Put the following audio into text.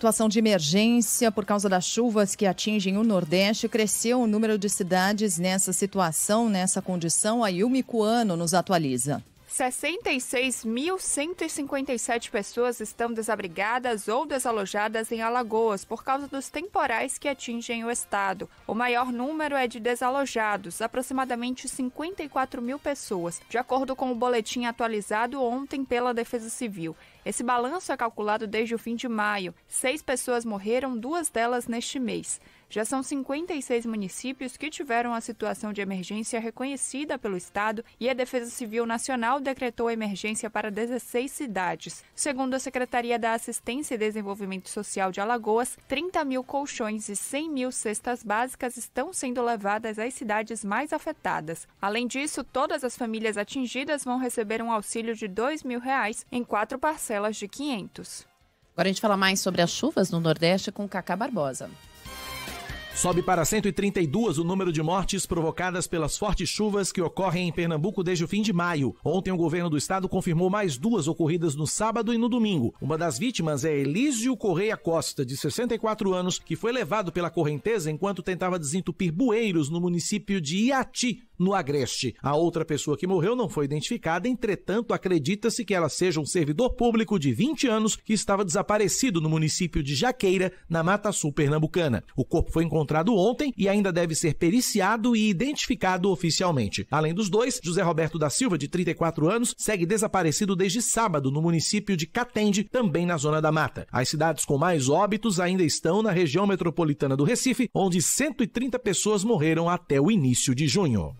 Situação de emergência por causa das chuvas que atingem o Nordeste. Cresceu o número de cidades nessa situação, nessa condição. A Yumikuano nos atualiza. 66.157 pessoas estão desabrigadas ou desalojadas em Alagoas por causa dos temporais que atingem o estado. O maior número é de desalojados, aproximadamente 54 mil pessoas, de acordo com o boletim atualizado ontem pela Defesa Civil. Esse balanço é calculado desde o fim de maio. Seis pessoas morreram, duas delas neste mês. Já são 56 municípios que tiveram a situação de emergência reconhecida pelo Estado e a Defesa Civil Nacional decretou a emergência para 16 cidades. Segundo a Secretaria da Assistência e Desenvolvimento Social de Alagoas, 30 mil colchões e 100 mil cestas básicas estão sendo levadas às cidades mais afetadas. Além disso, todas as famílias atingidas vão receber um auxílio de R$ 2 mil reais em quatro parcelas parcelas de 500. Agora a gente fala mais sobre as chuvas no Nordeste com Cacá Barbosa. Sobe para 132 o número de mortes provocadas pelas fortes chuvas que ocorrem em Pernambuco desde o fim de maio. Ontem, o governo do estado confirmou mais duas ocorridas no sábado e no domingo. Uma das vítimas é Elísio Correia Costa, de 64 anos, que foi levado pela correnteza enquanto tentava desentupir bueiros no município de Iati, no Agreste. A outra pessoa que morreu não foi identificada, entretanto, acredita-se que ela seja um servidor público de 20 anos que estava desaparecido no município de Jaqueira, na Mata Sul Pernambucana. O corpo foi encontrado ontem e ainda deve ser periciado e identificado oficialmente. Além dos dois, José Roberto da Silva, de 34 anos, segue desaparecido desde sábado no município de Catende, também na Zona da Mata. As cidades com mais óbitos ainda estão na região metropolitana do Recife, onde 130 pessoas morreram até o início de junho.